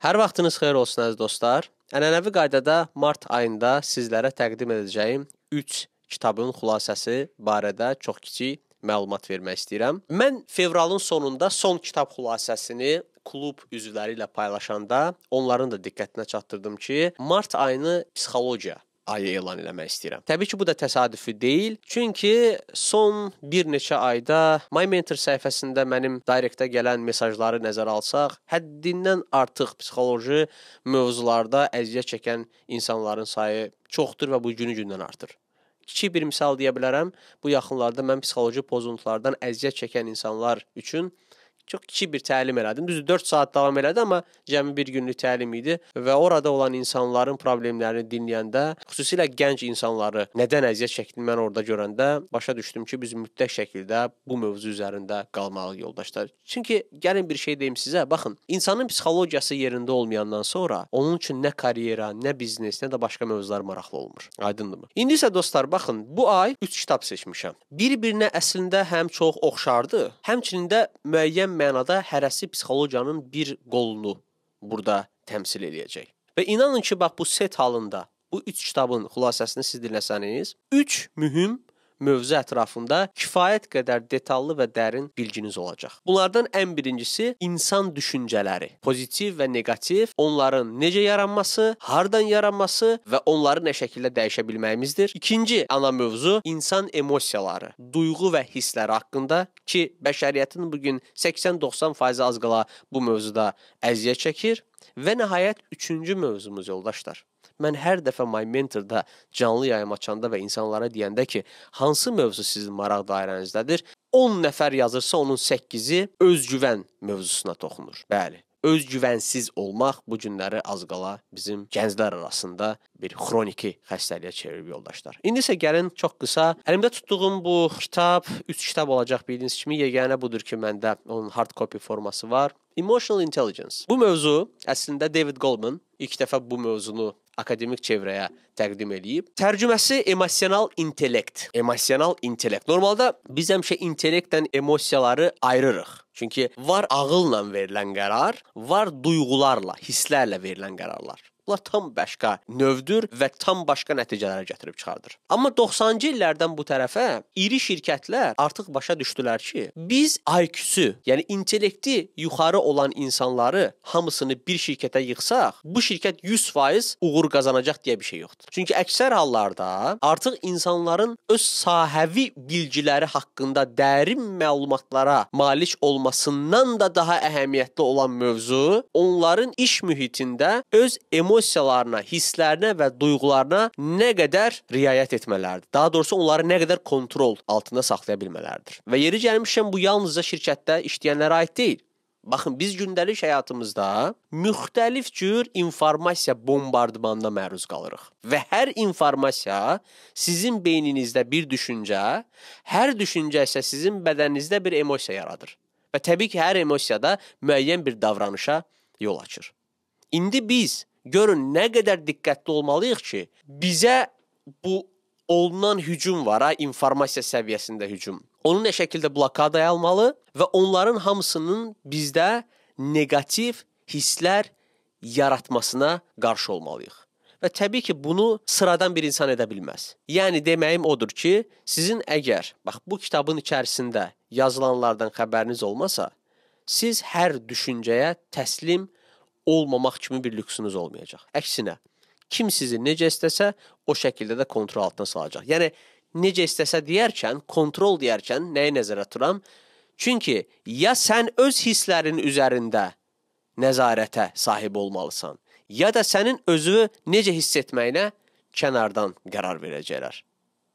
Hər vaxtınız xeyir olsun əziz dostlar. Ənənəvi qaydada mart ayında sizlərə təqdim edəcəyim 3 kitabın xülasəsi barədə çox kiçik məlumat vermək istəyirəm. Mən fevralın sonunda son kitab xülasəsini klub üzvləri ilə paylaşanda onların da diqqətinə çatdırdım ki, mart ayını psixologiya ayı elan eləmək istəyirəm. Təbii ki, bu da təsadüfi deyil, çünki son bir neçə ayda My Mentor səhifəsində mənim direktə gələn mesajları nəzərə alsaq, həddindən artıq psixoloji mövzularda əziyyət çəkən insanların sayı çoxdur və bu günü-gündən artır. Kiçik bir misal deyə bilərəm. Bu yaxınlarda mən psixoloji pozuntulardan əziyyət çəkən insanlar üçün çox kiçik bir təlim elədim. Düzdür 4 saat davam elədi, amma cəmi bir günlük təlim idi və orada olan insanların problemlərini dinləyəndə, xüsusilə gənc insanları nədən əziyyət çəkdiyini mən orada görəndə başa düşdüm ki, biz mütləq şəkildə bu mövzu üzərində qalmalıyıq yoldaşlar. Çünki gəlin bir şey deyim sizə, baxın, insanın psixologiyası yerində olmayandan sonra onun üçün nə karyera, nə biznes, nə də başqa mövzular maraqlı olmur. Aydındırmı? İndi isə dostlar, baxın, bu ay 3 kitab seçmişəm. Bir-birinə əslində həm çox oxşardı, həmçinin də müəyyən mənada hərəsi psixologiyanın bir qolunu burada təmsil eləyəcək. Və inanın ki, bax bu set halında bu üç kitabın xülasəsini siz dinləsəniz, üç mühüm mövzu ətrafında kifayət qədər detallı və dərin bilginiz olacaq. Bunlardan ən birincisi insan düşüncələri, pozitiv və neqativ, onların necə yaranması, hardan yaranması və onları nə şəkildə dəyişə bilməyimizdir. İkinci ana mövzu insan emosiyaları, duyğu və hisslər haqqında ki, bəşəriyyətin bu gün 80-90% az qala bu mövzuda əziyyət çəkir və nəhayət üçüncü mövzumuz yoldaşlar Mən hər dəfə My Mentor-da canlı yayım açanda və insanlara deyəndə ki, hansı mövzu sizin maraq dairənizdədir? 10 nəfər yazırsa, onun 8-i özgüvən mövzusuna toxunur. Bəli, özgüvənsiz olmaq bu günləri az qala bizim gənclər arasında bir xroniki xəstəliyə çevirib yoldaşlar. İndi isə gəlin çox qısa əlimdə tutduğum bu kitab 3 kitab olacaq bildiyiniz kimi yeganə budur ki, məndə onun hard copy forması var. Emotional Intelligence. Bu mövzu əslində David Goldman ilk dəfə bu mövzunu akademik çevrəyə təqdim eləyib. Tərcüməsi emosional intellekt. Emosional intellekt. Normalda biz həmişə intellektlə emosiyaları ayırırıq. Çünki var ağılla verilən qərar, var duyğularla, hisslərlə verilən qərarlar hesabla tam başqa növdür və tam başqa nəticələrə gətirib çıxardır. Amma 90-cı illərdən bu tərəfə iri şirkətlər artıq başa düşdülər ki, biz IQ-su, yəni intellekti yuxarı olan insanları hamısını bir şirkətə yığsaq, bu şirkət 100% uğur qazanacaq deyə bir şey yoxdur. Çünki əksər hallarda artıq insanların öz sahəvi bilgiləri haqqında dərin məlumatlara malik olmasından da daha əhəmiyyətli olan mövzu onların iş mühitində öz emosi emosiyalarına, hisslərinə və duyğularına nə qədər riayət etmələrdir. Daha doğrusu onları nə qədər kontrol altında saxlaya bilmələrdir. Və yeri gəlmişəm bu yalnızca şirkətdə işləyənlərə aid deyil. Baxın, biz gündəlik həyatımızda müxtəlif cür informasiya bombardmanına məruz qalırıq və hər informasiya sizin beyninizdə bir düşüncə, hər düşüncə isə sizin bədəninizdə bir emosiya yaradır. Və təbii ki, hər emosiyada müəyyən bir davranışa yol açır. İndi biz Görün nə qədər diqqətli olmalıyıq ki, bizə bu olunan hücum var, ha, informasiya səviyyəsində hücum. Onu nə şəkildə blokadaya almalı və onların hamısının bizdə neqativ hisslər yaratmasına qarşı olmalıyıq. Və təbii ki, bunu sıradan bir insan edə bilməz. Yəni deməyim odur ki, sizin əgər bax bu kitabın içərisində yazılanlardan xəbəriniz olmasa, siz hər düşüncəyə təslim olmalısınız olmamaq kimi bir lüksünüz olmayacaq. Əksinə, kim sizi necə istəsə, o şəkildə də kontrol altına salacaq. Yəni necə istəsə deyərkən, kontrol deyərkən nəyi nəzərə tuturam? Çünki ya sən öz hisslərin üzərində nəzarətə sahib olmalısan, ya da sənin özünü necə hiss etməyinə kənardan qərar verəcəklər.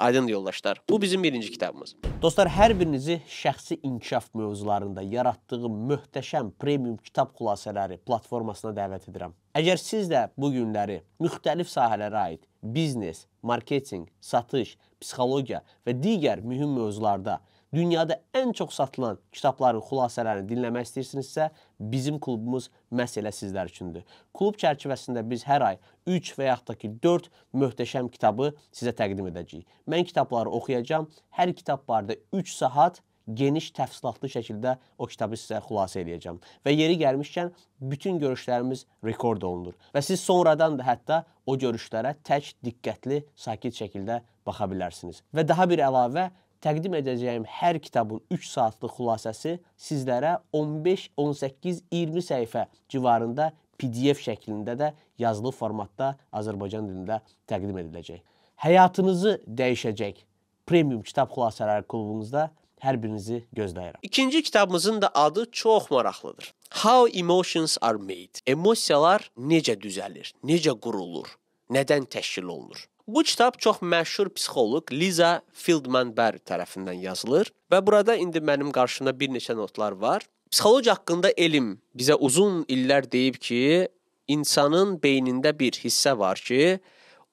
Aydın yoldaşlar, bu bizim birinci kitabımız. Dostlar, hər birinizi şəxsi inkişaf mövzularında yaratdığı möhtəşəm premium kitab xülasələri platformasına dəvət edirəm. Əgər siz də bu günləri müxtəlif sahələrə aid biznes, marketinq, satış, psixologiya və digər mühüm mövzularda dünyada ən çox satılan kitabların xülasələrini dinləmək istəyirsinizsə, bizim klubumuz məhz elə sizlər üçündür. Klub çərçivəsində biz hər ay 3 və yaxud da ki 4 möhtəşəm kitabı sizə təqdim edəcəyik. Mən kitabları oxuyacağam. Hər kitab barədə 3 saat geniş təfsilatlı şəkildə o kitabı sizə xülasə eləyəcəm. Və yeri gəlmişkən bütün görüşlərimiz rekord olunur və siz sonradan da hətta o görüşlərə tək diqqətli, sakit şəkildə baxa bilərsiniz. Və daha bir əlavə təqdim edəcəyim hər kitabın 3 saatlıq xülasəsi sizlərə 15, 18, 20 səhifə civarında PDF şəklində də yazılı formatda Azərbaycan dilində təqdim ediləcək. Həyatınızı dəyişəcək premium kitab xülasələri klubumuzda hər birinizi gözləyirəm. İkinci kitabımızın da adı çox maraqlıdır. How emotions are made. Emosiyalar necə düzəlir? Necə qurulur? Nədən təşkil olunur? Bu kitab çox məşhur psixoloq Liza Fieldman Barr tərəfindən yazılır və burada indi mənim qarşımda bir neçə notlar var. Psixologiya haqqında elm bizə uzun illər deyib ki, insanın beynində bir hissə var ki,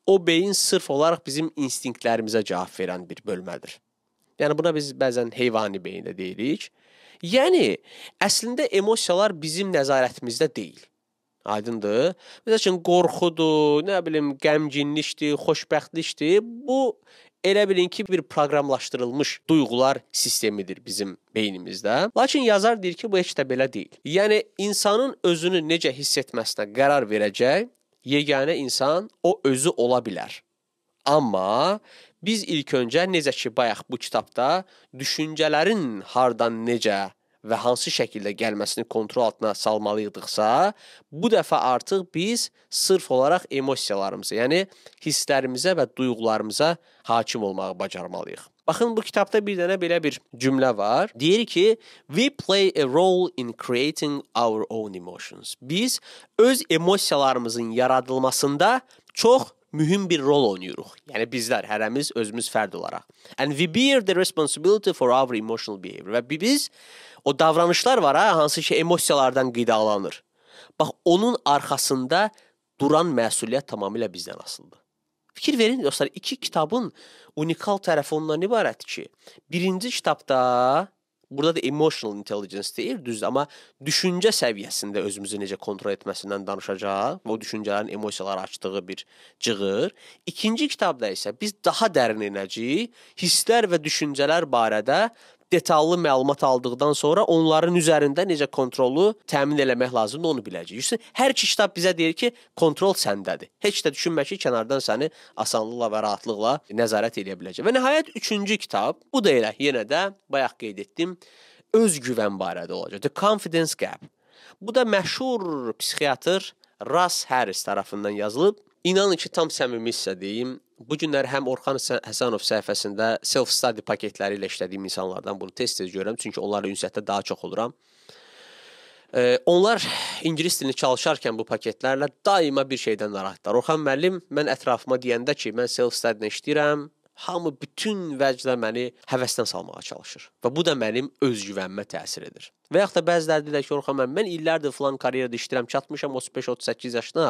o beyin sırf olaraq bizim instinktlərimizə cavab verən bir bölmədir. Yəni buna biz bəzən heyvani beyin də deyirik. Yəni əslində emosiyalar bizim nəzarətimizdə deyil. Aydındır? Məsəl üçün qorxudur, nə bilim, qəmginlikdir, xoşbəxtlikdir. Bu elə bilin ki, bir proqramlaşdırılmış duyğular sistemidir bizim beynimizdə. Lakin yazar deyir ki, bu heç də belə deyil. Yəni insanın özünü necə hiss etməsinə qərar verəcək yeganə insan o özü ola bilər. Amma biz ilk öncə necə ki bayaq bu kitabda düşüncələrin hardan necə və hansı şəkildə gəlməsini kontrol altına salmalıydıqsa, bu dəfə artıq biz sırf olaraq emosiyalarımıza, yəni hisslərimizə və duyğularımıza hakim olmağı bacarmalıyıq. Baxın bu kitabda bir dənə belə bir cümlə var. Deyir ki, we play a role in creating our own emotions. Biz öz emosiyalarımızın yaradılmasında çox mühüm bir rol oynayırıq. Yəni bizlər hərəmiz özümüz fərd olaraq. And we bear the responsibility for our emotional behavior. Və biz o davranışlar var ha, hansı ki emosiyalardan qidalanır. Bax onun arxasında duran məsuliyyət tamamilə bizdən asılıdır. Fikir verin dostlar, iki kitabın unikal tərəfi ondan ibarətdir ki, birinci kitabda Burada da emotional intelligence deyil, düz, amma düşüncə səviyyəsində özümüzü necə kontrol etməsindən danışacaq. O düşüncələrin emosiyaları açdığı bir cığır. İkinci kitabda isə biz daha dərin enəcəyik, hisslər və düşüncələr barədə detallı məlumat aldıqdan sonra onların üzərində necə kontrolu təmin eləmək lazımdır, onu biləcəyik. Üstün hər iki kitab bizə deyir ki, kontrol səndədir. Heç də düşünmə ki, kənardan səni asanlıqla və rahatlıqla nəzarət edə biləcək. Və nəhayət üçüncü kitab, bu da elə yenə də bayaq qeyd etdim, öz güvən barədə olacaq. The Confidence Gap. Bu da məşhur psixiatr Ras Harris tərəfindən yazılıb İnanın ki, tam səmimi sizə deyim, bu günlər həm Orxan Həsənov səhifəsində self-study paketləri ilə işlədiyim insanlardan bunu tez-tez görürəm, çünki onlarla ünsiyyətdə daha çox oluram. E, onlar ingilis dilini çalışarkən bu paketlərlə daima bir şeydən narahatdırlar. Orxan müəllim mən ətrafıma deyəndə ki, mən self-study-lə işləyirəm, hamı bütün vəcdə məni həvəsdən salmağa çalışır və bu da mənim özgüvənimə təsir edir. Və yaxud da bəziləri deyirlər ki, Orxan müəllim, mən illərdir falan karyerada işləyirəm, çatmışam 35-38 yaşına,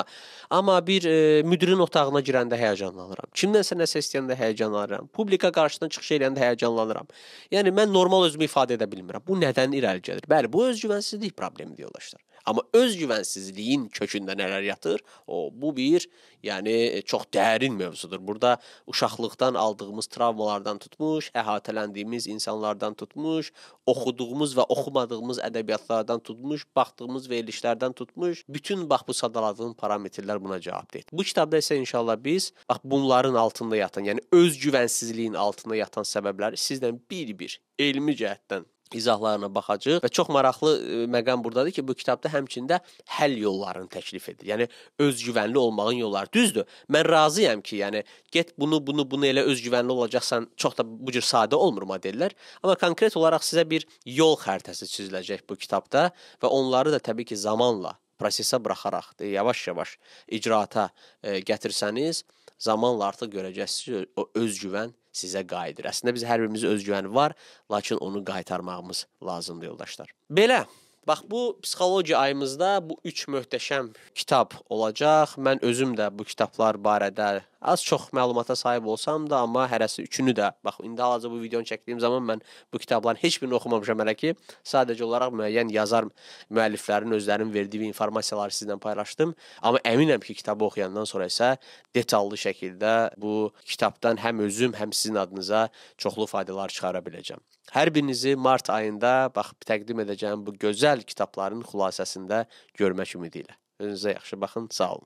amma bir e, müdirin otağına girəndə həyəcanlanıram. Kimdənsə nəsə istəyəndə həyəcanlanıram. Publika qarşısına çıxış edəndə həyəcanlanıram. Yəni mən normal özümü ifadə edə bilmirəm. Bu nədən irəli gəlir? Bəli, bu özgüvənsizlik problemidir yoldaşlar. Amma özgüvənsizliyin kökündə nələr yatır? O bu bir, yəni e, çox dərin mövzudur. Burada uşaqlıqdan aldığımız travmalardan tutmuş, əhatələndiyimiz insanlardan tutmuş, oxuduğumuz və oxumadığımız ədəbiyyatlardan tutmuş, baxdığımız verilişlərdən tutmuş, bütün bax bu sadaladığım parametrlər buna cavabdır. Bu kitabda isə inşallah biz bax bunların altında yatan, yəni öz güvənsizliyin altında yatan səbəbləri sizlə bir-bir elmi cəhətdən izahlarına baxacağıq və çox maraqlı e, məqam burdadır ki, bu kitabda həmçində həll yollarını təklif edir. Yəni özgüvənli olmağın yolları. Düzdür? Mən razıyam ki, yəni get bunu, bunu, bunu elə özgüvənli olacaqsan, çox da bu cür sadə olmur modellər. Amma konkret olaraq sizə bir yol xəritəsi çiziləcək bu kitabda və onları da təbii ki, zamanla prosesə buraxaraq e, yavaş-yavaş icraata e, gətirsəniz, zamanla artıq görəcəksiniz o özgüvən sizə qayıdır. Əslində biz hər birimiz özgüvəni var, lakin onu qaytarmağımız lazımdır yoldaşlar. Belə Bax bu psixologiya ayımızda bu 3 möhtəşəm kitab olacaq. Mən özüm də bu kitablar barədə az çox məlumata sahib olsam da, amma hərəsi üçünü də bax indi hal-hazırda bu videonu çəkdiyim zaman mən bu kitabların heç birini oxumamışam hələ ki, sadəcə olaraq müəyyən yazar müəlliflərin özlərinin verdiyi informasiyaları sizlə paylaşdım. Amma əminəm ki, kitabı oxuyandan sonra isə detallı şəkildə bu kitabdan həm özüm, həm sizin adınıza çoxlu faydalar çıxara biləcəm. Hər birinizi mart ayında bax təqdim edəcəyim bu gözəl kitabların xülasəsində görmək ümidi ilə. Özünüzə yaxşı baxın, sağ olun.